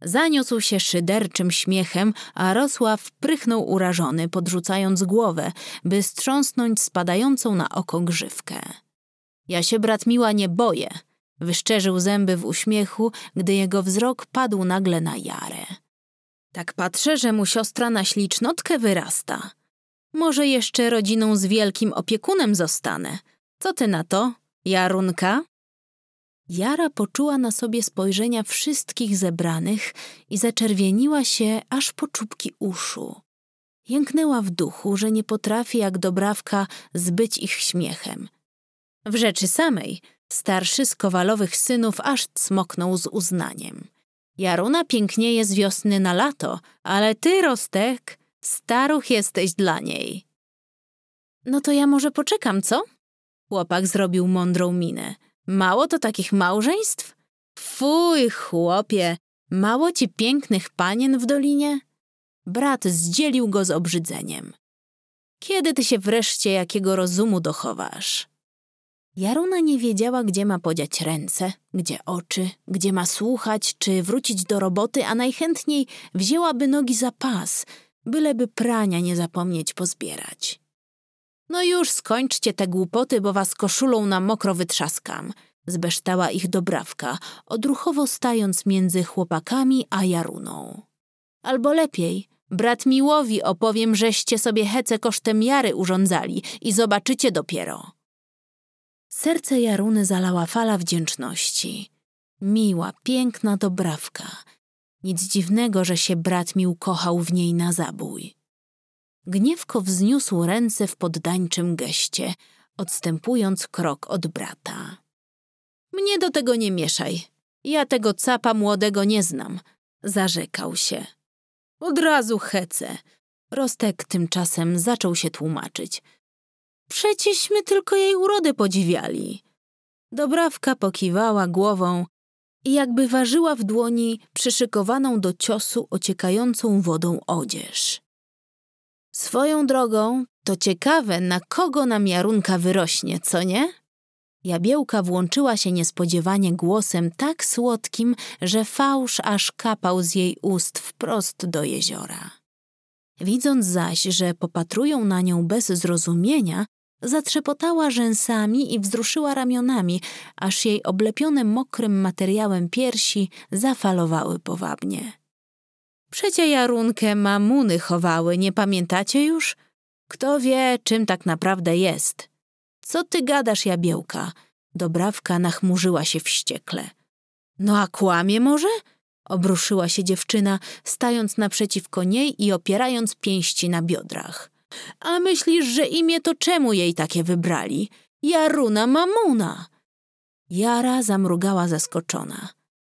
Zaniósł się szyderczym śmiechem, a Rosław prychnął urażony, podrzucając głowę, by strząsnąć spadającą na oko grzywkę. Ja się brat miła nie boję, wyszczerzył zęby w uśmiechu, gdy jego wzrok padł nagle na Jarę. Tak patrzę, że mu siostra na ślicznotkę wyrasta. Może jeszcze rodziną z wielkim opiekunem zostanę. Co ty na to, Jarunka? Jara poczuła na sobie spojrzenia wszystkich zebranych i zaczerwieniła się aż po czubki uszu. Jęknęła w duchu, że nie potrafi jak dobrawka zbyć ich śmiechem. W rzeczy samej starszy z Kowalowych synów aż cmoknął z uznaniem. Jaruna pięknieje z wiosny na lato, ale ty, Rostek, staruch jesteś dla niej. No to ja może poczekam, co? Chłopak zrobił mądrą minę. Mało to takich małżeństw? Fuj, chłopie, mało ci pięknych panien w dolinie? Brat zdzielił go z obrzydzeniem. Kiedy ty się wreszcie jakiego rozumu dochowasz? Jaruna nie wiedziała, gdzie ma podziać ręce, gdzie oczy, gdzie ma słuchać, czy wrócić do roboty, a najchętniej wzięłaby nogi za pas, byleby prania nie zapomnieć pozbierać. No już skończcie te głupoty, bo was koszulą na mokro wytrzaskam. Zbeształa ich dobrawka, odruchowo stając między chłopakami a Jaruną. Albo lepiej, brat Miłowi opowiem, żeście sobie hece kosztem Jary urządzali i zobaczycie dopiero. Serce Jaruny zalała fala wdzięczności. Miła, piękna dobrawka. Nic dziwnego, że się brat mi ukochał w niej na zabój. Gniewko wzniósł ręce w poddańczym geście, odstępując krok od brata. Mnie do tego nie mieszaj. Ja tego capa młodego nie znam, zarzekał się. Od razu hece. Rostek tymczasem zaczął się tłumaczyć – my tylko jej urodę podziwiali. Dobrawka pokiwała głową i jakby ważyła w dłoni przyszykowaną do ciosu ociekającą wodą odzież. Swoją drogą to ciekawe, na kogo nam jarunka wyrośnie, co nie? Jabiełka włączyła się niespodziewanie głosem tak słodkim, że fałsz aż kapał z jej ust wprost do jeziora. Widząc zaś, że popatrują na nią bez zrozumienia, Zatrzepotała rzęsami i wzruszyła ramionami, aż jej oblepione mokrym materiałem piersi zafalowały powabnie. Przecie jarunkę mamuny chowały, nie pamiętacie już? Kto wie, czym tak naprawdę jest? Co ty gadasz, jabiełka? Dobrawka nachmurzyła się wściekle. No a kłamie może? Obruszyła się dziewczyna, stając naprzeciwko niej i opierając pięści na biodrach. A myślisz, że imię to czemu jej takie wybrali? Jaruna Mamuna! Jara zamrugała zaskoczona,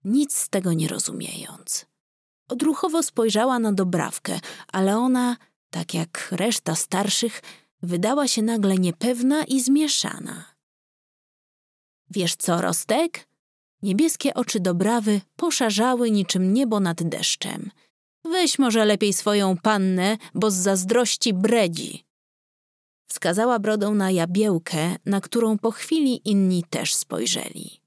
nic z tego nie rozumiejąc. Odruchowo spojrzała na dobrawkę, ale ona, tak jak reszta starszych, wydała się nagle niepewna i zmieszana. Wiesz co, Rostek? Niebieskie oczy dobrawy poszarzały niczym niebo nad deszczem. Weź może lepiej swoją pannę, bo z zazdrości bredzi. Wskazała brodą na jabiełkę, na którą po chwili inni też spojrzeli.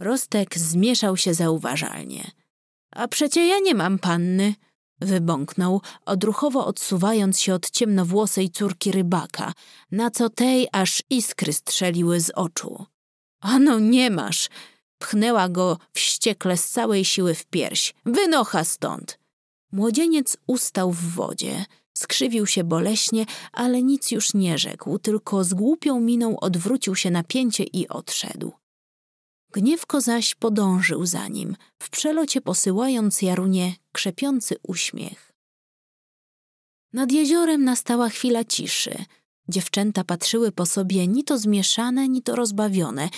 Rostek zmieszał się zauważalnie. A przecie ja nie mam panny, wybąknął, odruchowo odsuwając się od ciemnowłosej córki rybaka, na co tej aż iskry strzeliły z oczu. Ano nie masz! Pchnęła go wściekle z całej siły w pierś. Wynocha stąd! Młodzieniec ustał w wodzie, skrzywił się boleśnie, ale nic już nie rzekł, tylko z głupią miną odwrócił się na pięcie i odszedł. Gniewko zaś podążył za nim, w przelocie posyłając Jarunie krzepiący uśmiech. Nad jeziorem nastała chwila ciszy. Dziewczęta patrzyły po sobie ni to zmieszane, ni to rozbawione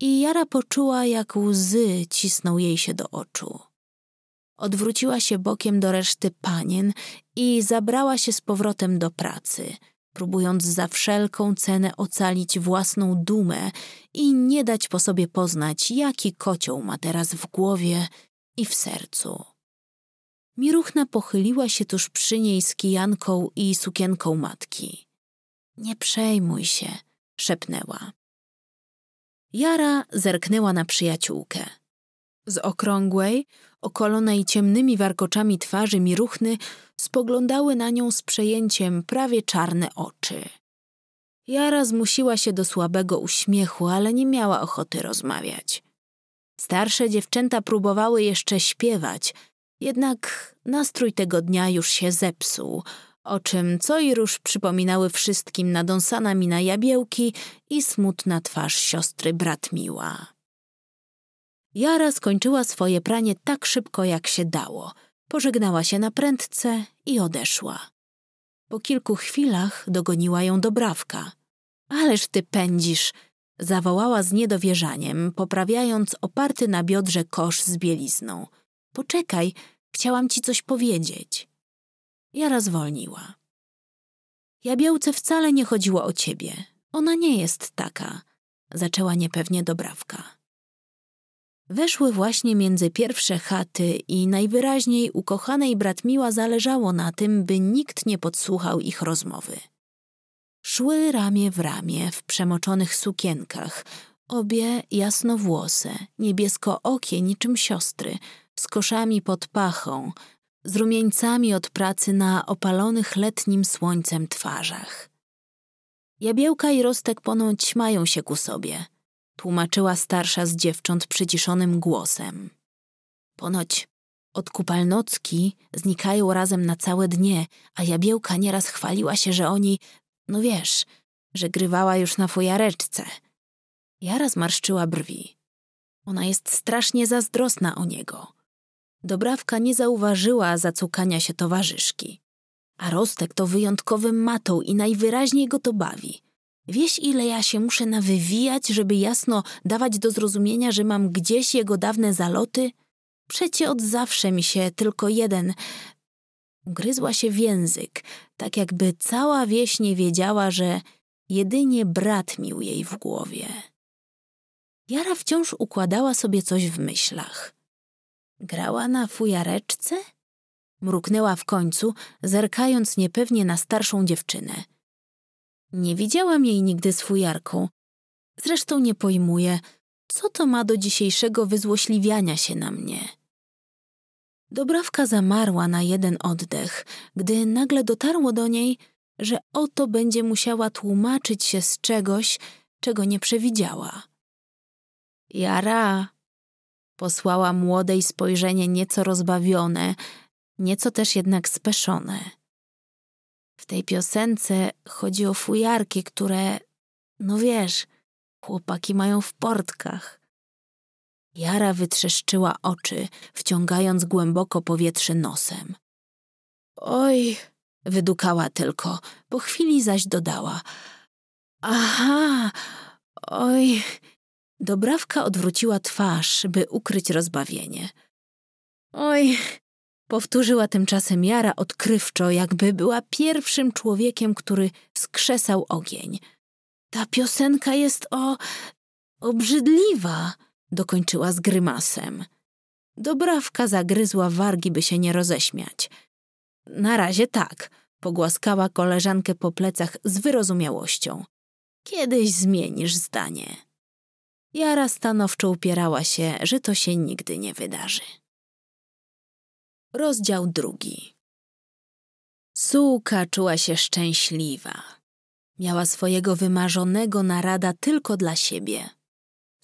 i Jara poczuła, jak łzy cisną jej się do oczu odwróciła się bokiem do reszty panien i zabrała się z powrotem do pracy, próbując za wszelką cenę ocalić własną dumę i nie dać po sobie poznać, jaki kocioł ma teraz w głowie i w sercu. Miruchna pochyliła się tuż przy niej z kijanką i sukienką matki. Nie przejmuj się, szepnęła. Jara zerknęła na przyjaciółkę. Z okrągłej, okolonej ciemnymi warkoczami twarzy miruchny spoglądały na nią z przejęciem prawie czarne oczy. Jara zmusiła się do słabego uśmiechu, ale nie miała ochoty rozmawiać. Starsze dziewczęta próbowały jeszcze śpiewać, jednak nastrój tego dnia już się zepsuł, o czym co i róż przypominały wszystkim nadąsana mina jabiełki i smutna twarz siostry Bratmiła. Jara skończyła swoje pranie tak szybko, jak się dało. Pożegnała się na prędce i odeszła. Po kilku chwilach dogoniła ją dobrawka. Ależ ty pędzisz! zawołała z niedowierzaniem, poprawiając oparty na biodrze kosz z bielizną. Poczekaj, chciałam ci coś powiedzieć. Jara zwolniła. Jabiełce wcale nie chodziło o ciebie. Ona nie jest taka, zaczęła niepewnie dobrawka. Weszły właśnie między pierwsze chaty i najwyraźniej ukochanej bratmiła zależało na tym, by nikt nie podsłuchał ich rozmowy. Szły ramię w ramię w przemoczonych sukienkach, obie jasnowłose, niebieskookie niczym siostry, z koszami pod pachą, z rumieńcami od pracy na opalonych letnim słońcem twarzach. Jabiełka i Rostek ponoć mają się ku sobie – tłumaczyła starsza z dziewcząt przyciszonym głosem. Ponoć od Kupalnocki znikają razem na całe dnie, a Jabiełka nieraz chwaliła się, że oni, no wiesz, że grywała już na fujareczce. Jara zmarszczyła brwi. Ona jest strasznie zazdrosna o niego. Dobrawka nie zauważyła zacukania się towarzyszki. A Rostek to wyjątkowym matą i najwyraźniej go to bawi. Wieś, ile ja się muszę nawywijać, żeby jasno dawać do zrozumienia, że mam gdzieś jego dawne zaloty? Przecie od zawsze mi się tylko jeden. Ugryzła się w język, tak jakby cała wieś nie wiedziała, że jedynie brat mił jej w głowie. Jara wciąż układała sobie coś w myślach. Grała na fujareczce? Mruknęła w końcu, zerkając niepewnie na starszą dziewczynę. Nie widziałam jej nigdy z fujarką. Zresztą nie pojmuję, co to ma do dzisiejszego wyzłośliwiania się na mnie. Dobrawka zamarła na jeden oddech, gdy nagle dotarło do niej, że oto będzie musiała tłumaczyć się z czegoś, czego nie przewidziała. Jara! Posłała młodej spojrzenie nieco rozbawione, nieco też jednak speszone. W tej piosence chodzi o fujarki, które, no wiesz, chłopaki mają w portkach. Jara wytrzeszczyła oczy, wciągając głęboko powietrze nosem. Oj, wydukała tylko, po chwili zaś dodała. Aha, oj. Dobrawka odwróciła twarz, by ukryć rozbawienie. Oj, Powtórzyła tymczasem Jara odkrywczo, jakby była pierwszym człowiekiem, który skrzesał ogień. Ta piosenka jest o... obrzydliwa, dokończyła z grymasem. Dobrawka zagryzła wargi, by się nie roześmiać. Na razie tak, pogłaskała koleżankę po plecach z wyrozumiałością. Kiedyś zmienisz zdanie. Jara stanowczo upierała się, że to się nigdy nie wydarzy. Rozdział drugi. Sułka czuła się szczęśliwa. Miała swojego wymarzonego narada tylko dla siebie.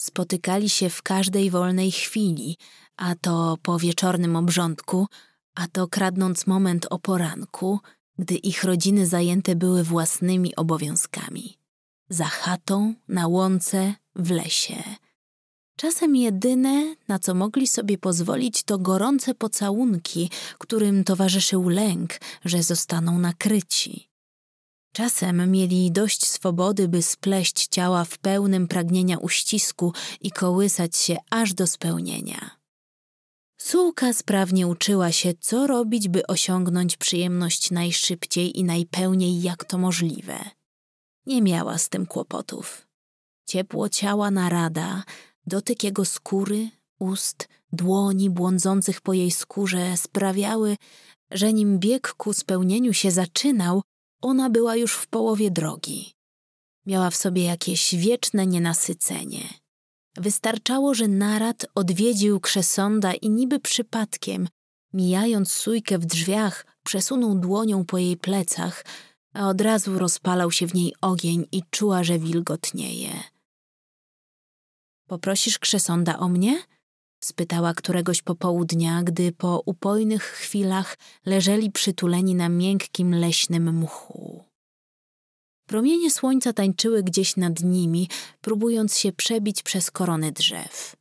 Spotykali się w każdej wolnej chwili, a to po wieczornym obrządku, a to kradnąc moment o poranku, gdy ich rodziny zajęte były własnymi obowiązkami. Za chatą, na łące, w lesie – Czasem jedyne, na co mogli sobie pozwolić, to gorące pocałunki, którym towarzyszył lęk, że zostaną nakryci. Czasem mieli dość swobody, by spleść ciała w pełnym pragnienia uścisku i kołysać się aż do spełnienia. Sułka sprawnie uczyła się, co robić, by osiągnąć przyjemność najszybciej i najpełniej, jak to możliwe. Nie miała z tym kłopotów. Ciepło ciała narada, Dotyk jego skóry, ust, dłoni błądzących po jej skórze sprawiały, że nim bieg ku spełnieniu się zaczynał, ona była już w połowie drogi. Miała w sobie jakieś wieczne nienasycenie. Wystarczało, że Narad odwiedził Krzesonda i niby przypadkiem, mijając sójkę w drzwiach, przesunął dłonią po jej plecach, a od razu rozpalał się w niej ogień i czuła, że wilgotnieje. Poprosisz Krzesonda o mnie? spytała któregoś popołudnia, gdy po upojnych chwilach leżeli przytuleni na miękkim leśnym mchu. Promienie słońca tańczyły gdzieś nad nimi, próbując się przebić przez korony drzew.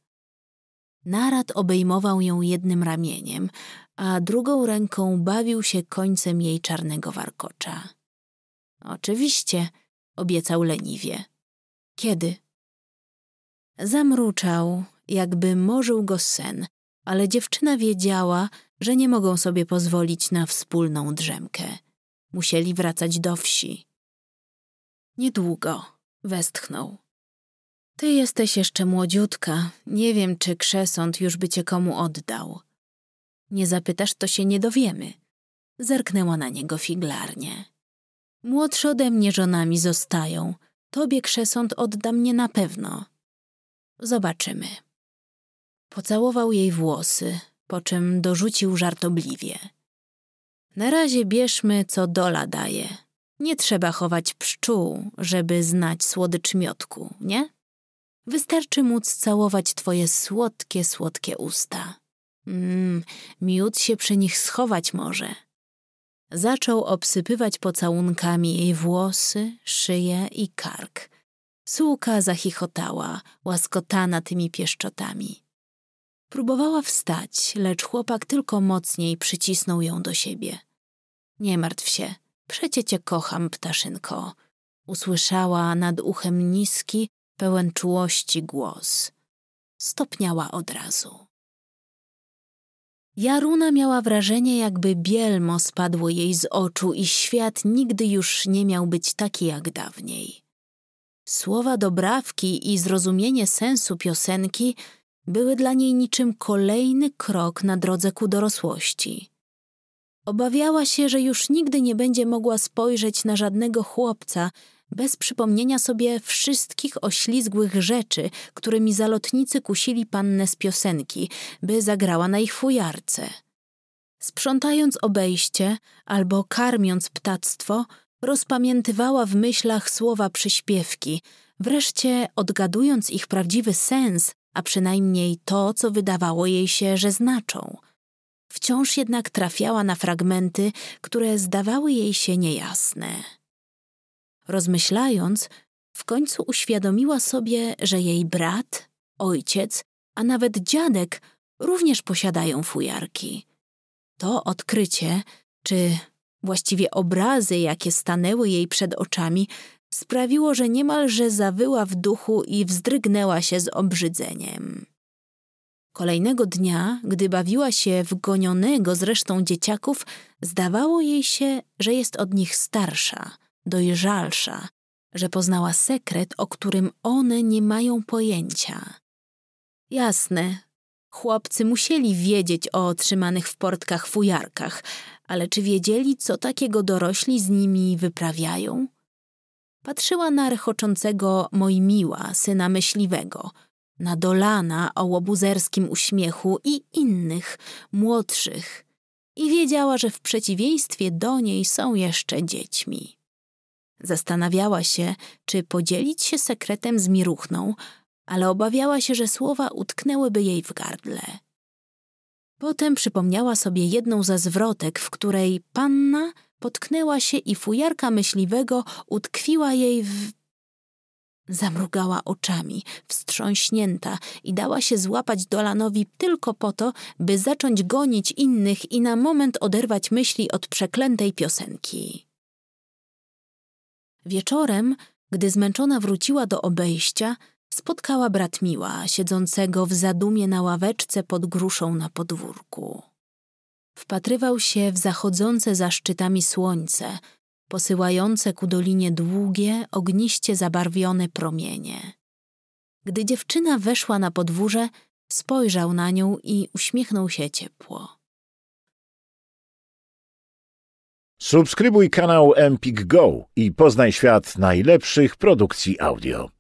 Narad obejmował ją jednym ramieniem, a drugą ręką bawił się końcem jej czarnego warkocza. Oczywiście, obiecał leniwie. Kiedy? Zamruczał, jakby morzył go sen, ale dziewczyna wiedziała, że nie mogą sobie pozwolić na wspólną drzemkę. Musieli wracać do wsi. Niedługo westchnął. Ty jesteś jeszcze młodziutka, nie wiem, czy krzesąd już by cię komu oddał. Nie zapytasz, to się nie dowiemy. Zerknęła na niego figlarnie. Młodsze ode mnie żonami zostają. Tobie krzesąd oddam nie na pewno. Zobaczymy. Pocałował jej włosy, po czym dorzucił żartobliwie. Na razie bierzmy, co dola daje. Nie trzeba chować pszczół, żeby znać słodycz miotku, nie? Wystarczy móc całować twoje słodkie, słodkie usta. Mmm, miód się przy nich schować może. Zaczął obsypywać pocałunkami jej włosy, szyję i kark – Sułka zachichotała, łaskotana tymi pieszczotami. Próbowała wstać, lecz chłopak tylko mocniej przycisnął ją do siebie. Nie martw się, przecie cię kocham, ptaszynko. Usłyszała nad uchem niski, pełen czułości głos. Stopniała od razu. Jaruna miała wrażenie, jakby bielmo spadło jej z oczu i świat nigdy już nie miał być taki jak dawniej. Słowa dobrawki i zrozumienie sensu piosenki były dla niej niczym kolejny krok na drodze ku dorosłości. Obawiała się, że już nigdy nie będzie mogła spojrzeć na żadnego chłopca bez przypomnienia sobie wszystkich oślizgłych rzeczy, którymi zalotnicy kusili pannę z piosenki, by zagrała na ich fujarce. Sprzątając obejście albo karmiąc ptactwo, Rozpamiętywała w myślach słowa przyśpiewki, wreszcie odgadując ich prawdziwy sens, a przynajmniej to, co wydawało jej się, że znaczą. Wciąż jednak trafiała na fragmenty, które zdawały jej się niejasne. Rozmyślając, w końcu uświadomiła sobie, że jej brat, ojciec, a nawet dziadek również posiadają fujarki. To odkrycie, czy właściwie obrazy, jakie stanęły jej przed oczami, sprawiło, że niemalże zawyła w duchu i wzdrygnęła się z obrzydzeniem. Kolejnego dnia, gdy bawiła się w gonionego resztą dzieciaków, zdawało jej się, że jest od nich starsza, dojrzalsza, że poznała sekret, o którym one nie mają pojęcia. Jasne, chłopcy musieli wiedzieć o otrzymanych w portkach fujarkach, ale czy wiedzieli, co takiego dorośli z nimi wyprawiają? Patrzyła na rechoczącego Mojmiła, syna myśliwego, na Dolana o łobuzerskim uśmiechu i innych, młodszych, i wiedziała, że w przeciwieństwie do niej są jeszcze dziećmi. Zastanawiała się, czy podzielić się sekretem z Miruchną, ale obawiała się, że słowa utknęłyby jej w gardle. Potem przypomniała sobie jedną ze zwrotek, w której panna potknęła się i fujarka myśliwego utkwiła jej w... Zamrugała oczami, wstrząśnięta i dała się złapać Dolanowi tylko po to, by zacząć gonić innych i na moment oderwać myśli od przeklętej piosenki. Wieczorem, gdy zmęczona wróciła do obejścia, spotkała brat Miła, siedzącego w zadumie na ławeczce pod gruszą na podwórku. Wpatrywał się w zachodzące za szczytami słońce, posyłające ku dolinie długie, ogniście zabarwione promienie. Gdy dziewczyna weszła na podwórze, spojrzał na nią i uśmiechnął się ciepło. Subskrybuj kanał Empik Go i poznaj świat najlepszych produkcji audio.